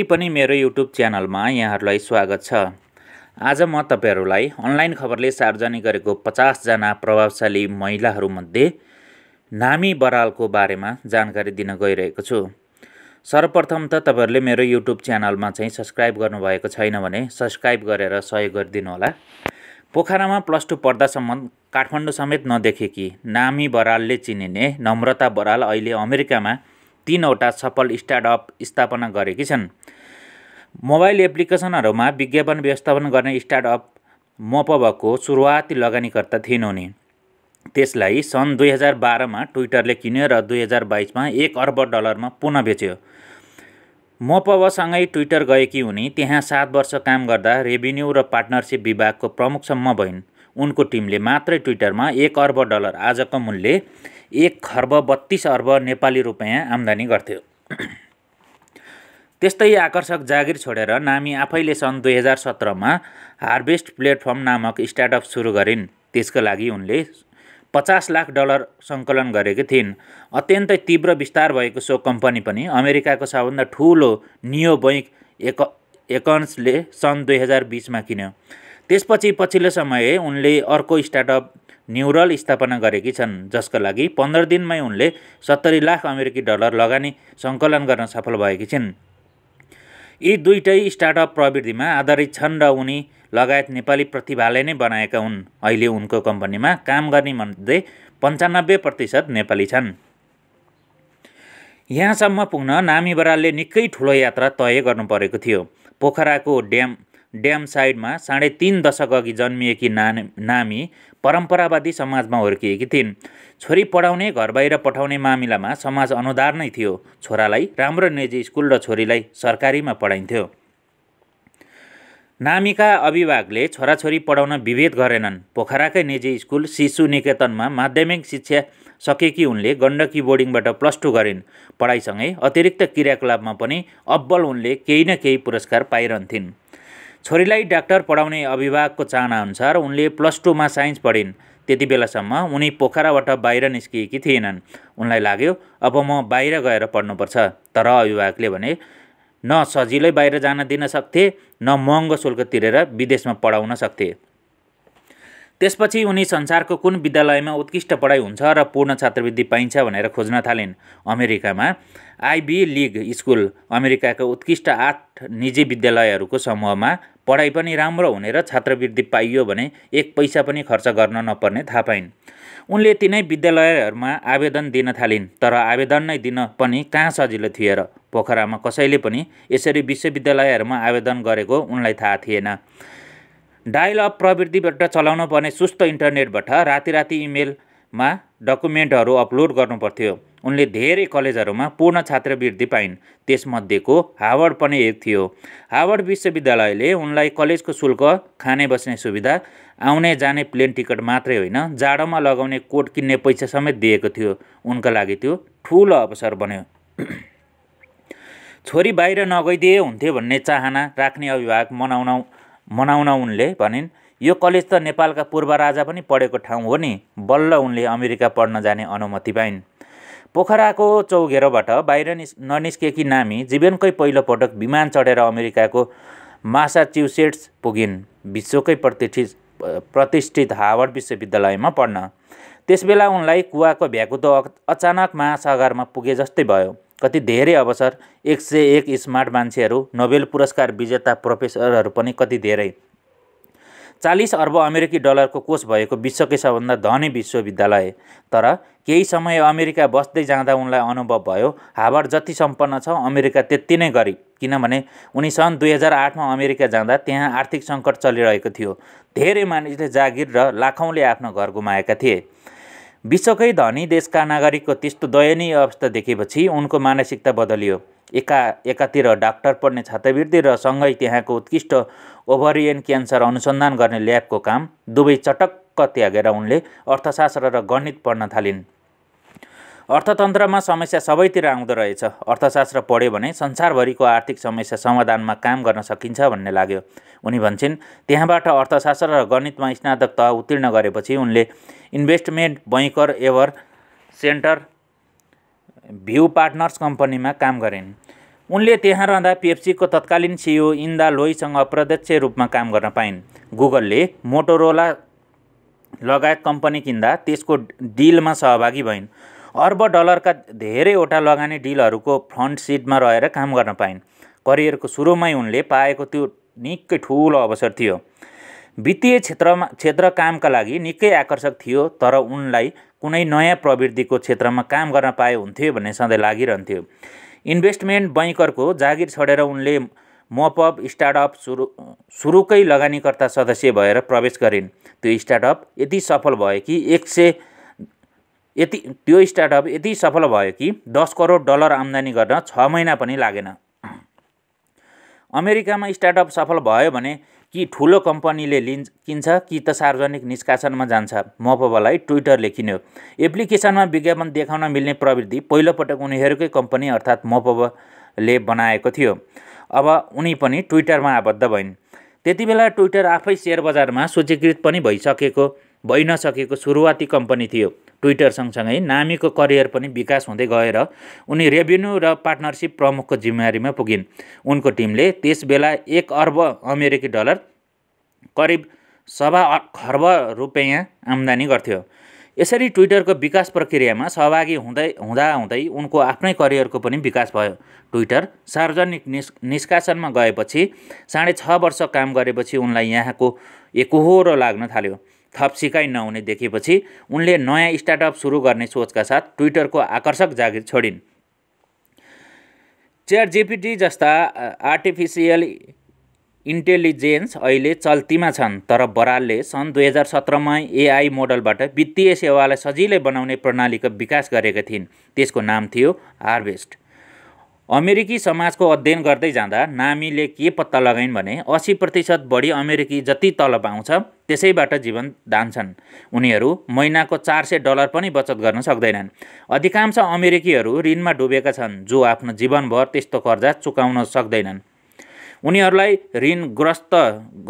जति पनि मेरो युट्युब च्यानलमा यहाँहरूलाई स्वागत छ आज म तपाईँहरूलाई अनलाइन खबरले सार्वजनिक गरेको पचासजना प्रभावशाली महिलाहरूमध्ये नामी बरालको बारेमा जानकारी दिन गइरहेको छु सर्वप्रथम त तपाईँहरूले मेरो युट्युब च्यानलमा चाहिँ सब्सक्राइब गर्नुभएको छैन भने सब्सक्राइब गरेर सहयोग गरिदिनु होला पोखरामा प्लस टू पढ्दासम्म काठमाडौँ समेत नदेखेकी नामी बरालले चिनिने नम्रता बराल अहिले अमेरिकामा तिनवटा सफल स्टार्टअप स्थापना गरेकी छन् मोबाइल एप्लिकेसनहरूमा विज्ञापन व्यवस्थापन गर्ने स्टार्टअप मोपबको सुरुवाती लगानीकर्ता थिइन् उनी त्यसलाई सन् दुई हजार बाह्रमा ट्विटरले किन्यो र दुई हजार बाइसमा एक अर्ब डलरमा पुनः बेच्यो मोपबसँगै ट्विटर गएकी उनी त्यहाँ सात वर्ष काम गर्दा रेभिन्यू र पार्टनरसिप विभागको प्रमुखसम्म भइन् उनको टिमले मात्रै ट्विटरमा एक अर्ब डलर आजको मूल्य एक खर्ब बत्तिस अर्ब नेपाली रुपियाँ आम्दानी गर्थ्यो त्यस्तै आकर्षक जागिर छोडेर नामी आफैले सन् दुई हजार सत्रमा हार्भेस्ट प्लेटफर्म नामक स्टार्टअप सुरु गरिन् त्यसको लागि उनले पचास लाख डलर सङ्कलन गरेकी थिइन् अत्यन्तै तीव्र विस्तार भएको सो कम्पनी पनि अमेरिकाको सबभन्दा ठुलो नियो बैङ्क एक एकन्सले सन् दुई हजार बिसमा किन्यो त्यसपछि पछिल्लो समय उनले अर्को स्टार्टअप न्युरल स्थापना गरेकी छन् जसका लागि पन्ध्र दिनमै उनले सत्तरी लाख अमेरिकी डलर लगानी सङ्कलन गर्न सफल भएकी छिन् यी दुईटै स्टार्टअप प्रविधिमा आधारित छन् र उनी लगायत नेपाली प्रतिभाले नै बनाएका हुन् अहिले उनको कम्पनीमा काम गर्ने मध्ये पन्चानब्बे प्रतिशत नेपाली छन् यहाँसम्म पुग्न नामी बरालले निकै ठुलो यात्रा तय गर्नु परेको थियो पोखराको ड्याम ड्याम साइडमा साढे तिन अघि जन्मिएकी नानी नामी परम्परावादी समाजमा हुर्किएकी थिइन् छोरी पढाउने घर बाहिर पठाउने मामिलामा समाज अनुदार नै थियो छोरालाई राम्रो निजी स्कुल र छोरीलाई सरकारीमा पढाइन्थ्यो नामीका अभिभावकले छोराछोरी पढाउन विभेद गरेनन् पोखराकै निजी स्कुल शिशु निकेतनमा माध्यमिक शिक्षा सकेकी उनले गण्डकी बोर्डिङबाट प्लस टू गरिन् पढाइसँगै अतिरिक्त क्रियाकलापमा पनि अब्बल उनले केही न केही पुरस्कार पाइरहन्थिन् छोरीलाई डाक्टर पढाउने अभिभावकको चाहना अनुसार उनले प्लस टूमा साइन्स पढिन् त्यति बेलासम्म उनी पोखराबाट बाहिर निस्किएकी थिएनन् उनलाई लाग्यो अब म बाहिर गएर पढ्नुपर्छ तर अभिभावकले भने न सजिलै बाहिर जान दिन सक्थे न महँगो शुल्क तिरेर विदेशमा पढाउन सक्थे त्यसपछि उनी संसारको कुन विद्यालयमा उत्कृष्ट पढाइ हुन्छ र पूर्ण छात्रवृत्ति पाइन्छ भनेर खोज्न थालिन् अमेरिकामा आइबी लिग स्कुल अमेरिकाको उत्कृष्ट आठ निजी विद्यालयहरूको समूहमा पढाइ पनि राम्रो हुने र छात्रवृत्ति पाइयो भने एक पैसा पनि खर्च गर्न नपर्ने थाहा पाइन् उनले तिनै विद्यालयहरूमा आवेदन दिन थालिन् तर आवेदन नै दिन पनि कहाँ सजिलो थिए र पोखरामा कसैले पनि यसरी विश्वविद्यालयहरूमा आवेदन गरेको उनलाई थाहा थिएन डायल अप प्रविधिबाट चलाउन पर्ने सुस्त इन्टरनेटबाट राति राति इमेलमा डकुमेन्टहरू अपलोड गर्नुपर्थ्यो उनले धेरै कलेजहरूमा पूर्ण छात्रवृत्ति पाइन् त्यसमध्येको हावर्ड पनि एक थियो हार्वर्ड विश्वविद्यालयले उनलाई कलेजको शुल्क खाने बस्ने सुविधा आउने जाने प्लेन टिकट मात्रै होइन जाडोमा लगाउने कोट किन्ने पैसा समेत दिएको थियो उनका लागि त्यो ठुलो अवसर बन्यो छोरी बाहिर नगइदिए हुन्थ्यो भन्ने चाहना राख्ने अभिभावक मनाउन मनाउन उनले भनिन् यो कलेज त नेपालका पूर्व राजा पनि पढेको ठाउँ हो नि बल्ल उनले अमेरिका पढ्न जाने अनुमति पाइन् पोखराको चौघेरोबाट बाहिर निस् ननिस्केकी नामी जीवनकै पहिलोपटक विमान चढेर अमेरिकाको मासाच्युसेट्स पुगिन् विश्वकै प्रतिष्ठित प्रतिष्ठित हार्वर्ड विश्वविद्यालयमा पढ्न त्यसबेला उनलाई कुवाको भ्याकुतो अचानक महासागरमा पुगे जस्तै भयो कति धेरै अवसर एक सय एक स्मार्ट मान्छेहरू नोबेल पुरस्कार विजेता प्रोफेसरहरू पनि कति धेरै चालिस अर्ब अमेरिकी डलरको कोष भएको विश्वकै सबभन्दा धनी विश्वविद्यालय तर केही समय अमेरिका बस्दै जाँदा उनलाई अनुभव भयो हार्वर्ड जति सम्पन्न छ अमेरिका त्यति नै गरी किनभने उनी सन् दुई हजार आठमा अमेरिका जाँदा त्यहाँ आर्थिक सङ्कट चलिरहेको थियो धेरै मानिसले जागिर र लाखौँले आफ्नो घर गुमाएका थिए विश्वकै धनी देशका नागरिकको त्यस्तो दयनीय अवस्था देखेपछि उनको मानसिकता बदलियो एका एकातिर डाक्टर पढ्ने छात्रवृत्ति र सँगै त्यहाँको उत्कृष्ट ओभरियन क्यान्सर अनुसन्धान गर्ने ल्याबको काम दुवै चटक्क त्यागेर उनले अर्थशास्त्र र गणित पढ्न थालिन् अर्थतन्त्रमा समस्या सबैतिर आउँदो रहेछ अर्थशास्त्र पढ्यो भने संसारभरिको आर्थिक समस्या समाधानमा काम गर्न सकिन्छ भन्ने लाग्यो उनी भन्छन् त्यहाँबाट अर्थशास्त्र र गणितमा स्नातक तह उत्तीर्ण गरेपछि उनले investment banker Ever Center View Partners कम्पनीमा काम गरिन् उनले त्यहाँ रहँदा पेप्सीको तत्कालीन सिओ इन्दा लोईसँग अप्रत्यक्ष रूपमा काम गर्न पाइन् गुगलले मोटोरोला लगायत कम्पनी किन्दा त्यसको डिलमा सहभागी भइन् अर्ब डलरका धेरैवटा लगानी डिलहरूको फ्रन्ट सिटमा रहेर काम गर्न पाइन् करियरको सुरुमै उनले पाएको त्यो निकै ठुलो अवसर थियो वित्तीय क्षेत्रमा क्षेत्र कामका लागि निकै आकर्षक थियो तर उनलाई कुनै नयाँ प्रविधिको क्षेत्रमा काम गर्न पाए हुन्थ्यो भन्ने सधैँ लागिरहन्थ्यो इन्भेस्टमेन्ट बैङ्करको जागिर छोडेर उनले मपअप स्टार्टअप सुरु सुरुकै लगानीकर्ता सदस्य भएर प्रवेश गरिन् त्यो स्टार्टअप यति सफल भयो कि एक सय यति त्यो स्टार्टअप यति सफल भयो कि दस करोड डलर आम्दानी गर्न छ महिना पनि लागेन अमेरिकामा स्टार्टअप सफल भयो भने कि ठुलो कम्पनीले लिन्छ किन्छ कि त सार्वजनिक निष्कासनमा जान्छ मपबलाई ट्विटरले किन्यो एप्लिकेसनमा विज्ञापन देखाउन मिल्ने प्रवृत्ति पहिलोपटक उनीहरूकै कम्पनी अर्थात् मपबले बनाएको थियो अब उनी पनि ट्विटरमा आबद्ध भइन् त्यति बेला ट्विटर आफै सेयर बजारमा सूचीकृत पनि भइसकेको भइ नसकेको सुरुवाती कम्पनी थियो ट्विटर सँगसँगै नामीको करियर पनि विकास हुँदै गएर उनी रेभिन्यू र पार्टनरसिप प्रमुखको जिम्मेवारीमा पुगिन् उनको टिमले त्यस बेला एक अर्ब अमेरिकी डलर करिब सभा खर्ब रुपियाँ आम्दानी गर्थ्यो यसरी ट्विटरको विकास प्रक्रियामा सहभागी हुँदै हुँदाहुँदै उनको आफ्नै करियरको पनि विकास भयो ट्विटर सार्वजनिक निस् निष्कासनमा गएपछि साढे छ वर्ष काम गरेपछि उनलाई यहाँको एकहोरो लाग्न थाल्यो थप सिकाइ नहुने देखेपछि उनले नयाँ स्टार्टअप सुरु गर्ने सोचका साथ ट्विटरको आकर्षक जागिर छोडिन् चेयर जिपिटी जस्ता आर्टिफिसियल इन्टेलिजेन्स अहिले चल्तीमा छन् तर बरालले सन् दुई हजार सत्रमा एआई मोडलबाट वित्तीय सेवालाई सजिलै बनाउने प्रणालीको विकास गरेका थिइन् त्यसको नाम थियो हार्भेस्ट अमेरिकी समाजको अध्ययन गर्दै जाँदा नामीले के पत्ता लगाइन् भने असी प्रतिशत बढी अमेरिकी जति तलब पाउँछ त्यसैबाट जीवन धान्छन् उनीहरू महिनाको चार सय डलर पनि बचत गर्न सक्दैनन् अधिकांश अमेरिकीहरू ऋणमा डुबेका छन् जो आफ्नो जीवनभर त्यस्तो कर्जा चुकाउन सक्दैनन् उनीहरूलाई ऋणग्रस्त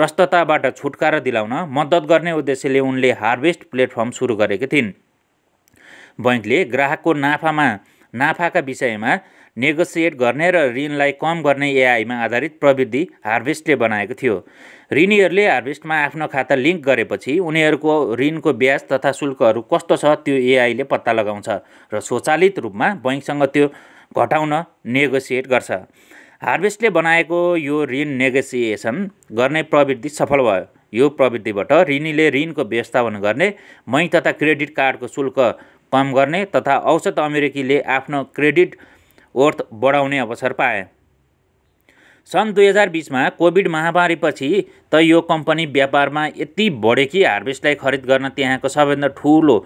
ग्रस्तताबाट छुटकारा दिलाउन मद्दत गर्ने उद्देश्यले उनले हार्भेस्ट प्लेटफर्म सुरु गरेकी थिइन् बैङ्कले ग्राहकको नाफामा नाफाका विषयमा नेगोसिएट गर्ने र ऋणलाई कम गर्ने एआईमा आधारित प्रविधि हार्भेस्टले बनाएको थियो ऋणीहरूले हार्भेस्टमा आफ्नो खाता लिङ्क गरेपछि उनीहरूको ऋणको ब्याज तथा शुल्कहरू कस्तो छ त्यो एआईले पत्ता लगाउँछ र स्वचालित रूपमा बैङ्कसँग त्यो घटाउन नेगोसिएट गर्छ हार्भेस्टले बनाएको यो ऋण नेगोसिएसन गर्ने प्रविधि सफल भयो यो प्रविधिबाट ऋणीले ऋणको व्यवस्थापन गर्ने बैङ्क तथा क्रेडिट कार्डको शुल्क कम गर्ने तथा औसत अमेरिकीले आफ्नो क्रेडिट ओर्थ बढाउने अवसर पाए सन् दुई हजार बिसमा कोभिड महामारीपछि त यो कम्पनी व्यापारमा यति बढ्यो कि हार्भेस्टलाई खरिद गर्न त्यहाँको सबैभन्दा ठुलो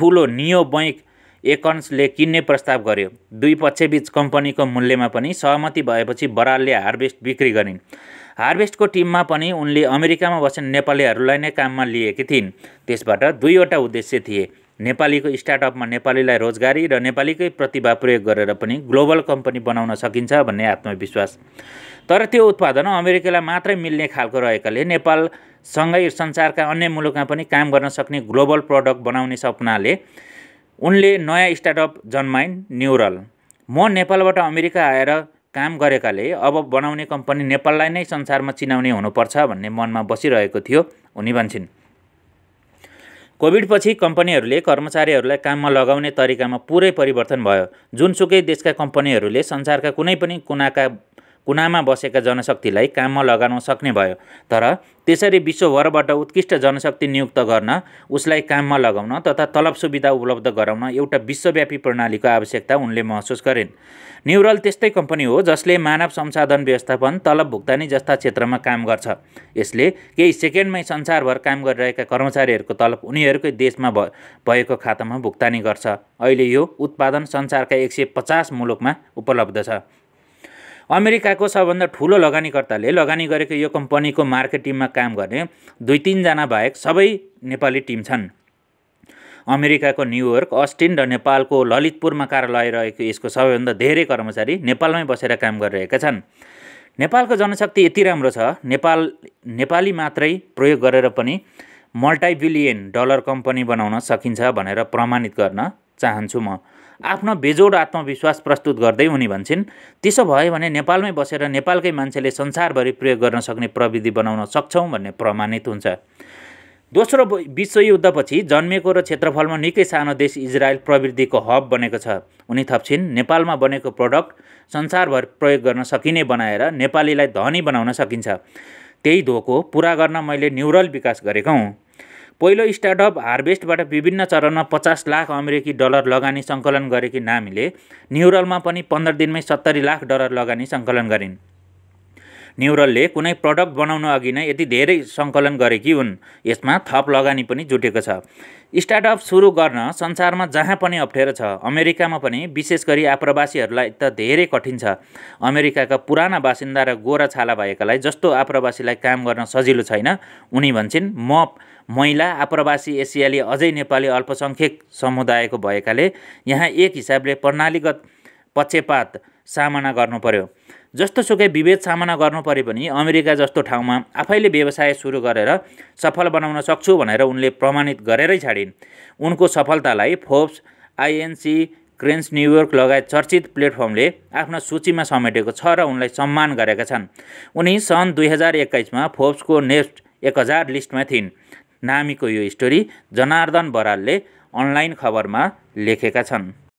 ठुलो नियो बैङ्क एकन्सले किन्ने प्रस्ताव गर्यो दुई पक्षबीच कम्पनीको मूल्यमा पनि सहमति भएपछि बरालले हार्भेस्ट बिक्री गरिन् हार्भेस्टको टिममा पनि उनले अमेरिकामा बस्ने नेपालीहरूलाई नै काममा लिएकी थिइन् त्यसबाट दुईवटा उद्देश्य थिए नेपालीको स्टार्टअपमा नेपालीलाई रोजगारी र नेपालीकै प्रतिभा प्रयोग गरेर पनि ग्लोबल कम्पनी बनाउन सकिन्छ भन्ने आत्मविश्वास तर त्यो उत्पादन अमेरिकालाई मात्रै मिल्ने खालको रहेकाले नेपालसँगै संसारका अन्य मुलुकमा पनि काम गर्न सक्ने ग्लोबल प्रडक्ट बनाउने सपनाले उनले नयाँ स्टार्टअप जन्माइन् न्युरल म नेपालबाट अमेरिका आएर काम गरेकाले अब बनाउने कम्पनी नेपाललाई नै संसारमा चिनाउने हुनुपर्छ भन्ने मनमा बसिरहेको थियो उनी भन्छन् कोभिडपछि कम्पनीहरूले कर्मचारीहरूलाई काममा लगाउने तरिकामा पुरै परिवर्तन भयो जुनसुकै देशका कम्पनीहरूले संसारका कुनै पनि कुनाका कुनामा बसेका जनशक्तिलाई काममा लगाउन सक्ने भयो तर त्यसरी विश्वभरबाट उत्कृष्ट जनशक्ति नियुक्त गर्न उसलाई काममा लगाउन तथा तलब सुविधा उपलब्ध गराउन एउटा विश्वव्यापी प्रणालीको आवश्यकता उनले महसुस गरिन् न्युरल त्यस्तै कम्पनी हो जसले मानव संसाधन व्यवस्थापन तलब भुक्तानी जस्ता क्षेत्रमा काम गर्छ यसले केही सेकेन्डमै संसारभर काम गरिरहेका कर्मचारीहरूको तलब उनीहरूकै देशमा भएको खातामा भुक्तानी गर्छ अहिले यो उत्पादन संसारका एक सय पचास मुलुकमा उपलब्ध छ अमेरिकाको सबभन्दा ठुलो लगानीकर्ताले लगानी गरेको यो कम्पनीको मार्केटिङमा काम गर्ने दुई तिनजना बाहेक सबै नेपाली टिम छन् अमेरिकाको न्युयोर्क अस्टिन र नेपालको ललितपुरमा कार्यालय रहेको यसको सबैभन्दा धेरै कर्मचारी नेपालमै बसेर काम गरिरहेका छन् नेपालको जनशक्ति यति राम्रो छ नेपाल नेपाली मात्रै प्रयोग गरेर पनि मल्टाइबिलियन डलर कम्पनी बनाउन सकिन्छ भनेर प्रमाणित गर्न चाहन्छु म आफ्नो बेजोड आत्मविश्वास प्रस्तुत गर्दै उनी भन्छन् त्यसो भयो भने नेपालमै बसेर नेपालकै मान्छेले संसारभरि प्रयोग गर्न सक्ने प्रविधि बनाउन सक्छौँ भन्ने प्रमाणित हुन्छ दोस्रो विश्वयुद्धपछि जन्मिएको र क्षेत्रफलमा निकै सानो देश इजरायल प्रविधिको हब बनेको छ उनी थप्छिन् नेपालमा बनेको प्रडक्ट संसारभर प्रयोग गर्न सकिने बनाएर नेपालीलाई धनी बनाउन सकिन्छ त्यही धोको पुरा गर्न मैले न्युरल विकास गरेको हुँ पहिलो स्टार्टअप हार्भेस्टबाट विभिन्न चरणमा पचास लाख अमेरिकी डलर लगानी सङ्कलन गरेकी नामीले न्युरलमा पनि पन्ध्र दिनमै सत्तरी लाख डलर लगानी सङ्कलन गरिन् न्युरलले कुनै प्रडक्ट बनाउन अघि नै यति धेरै सङ्कलन गरेकी हुन् यसमा थप लगानी पनि जुटेको छ स्टार्टअप सुरु गर्न संसारमा जहाँ पनि अप्ठ्यारो छ अमेरिकामा पनि विशेष गरी आप्रवासीहरूलाई त धेरै कठिन छ अमेरिकाका पुराना बासिन्दा र गोरा छाला भएकालाई जस्तो आप्रवासीलाई काम गर्न सजिलो छैन उनी भन्छन् म महिला आप्रवासी एसियाली अझै नेपाली अल्पसङ्ख्यक समुदायको भएकाले यहाँ एक हिसाबले प्रणालीगत पक्षपात सामना गर्नु पर्यो जस्तोसुकै विभेद सामना गर्नु परे पनि अमेरिका जस्तो ठाउँमा आफैले व्यवसाय सुरु गरेर सफल बनाउन सक्छु भनेर उनले प्रमाणित गरेरै छाडिन् उनको सफलतालाई फोर्ब्स आइएनसी क्रेन्स न्युयोर्क लगायत चर्चित प्लेटफर्मले आफ्नो सूचीमा समेटेको छ र उनलाई सम्मान गरेका छन् उनी सन् दुई हजार एक्काइसमा फोर्ब्सको नेस्ट एक हजार लिस्टमा थिइन् नामीको यो स्टोरी जनार्दन बरालले अनलाइन खबरमा लेखेका छन्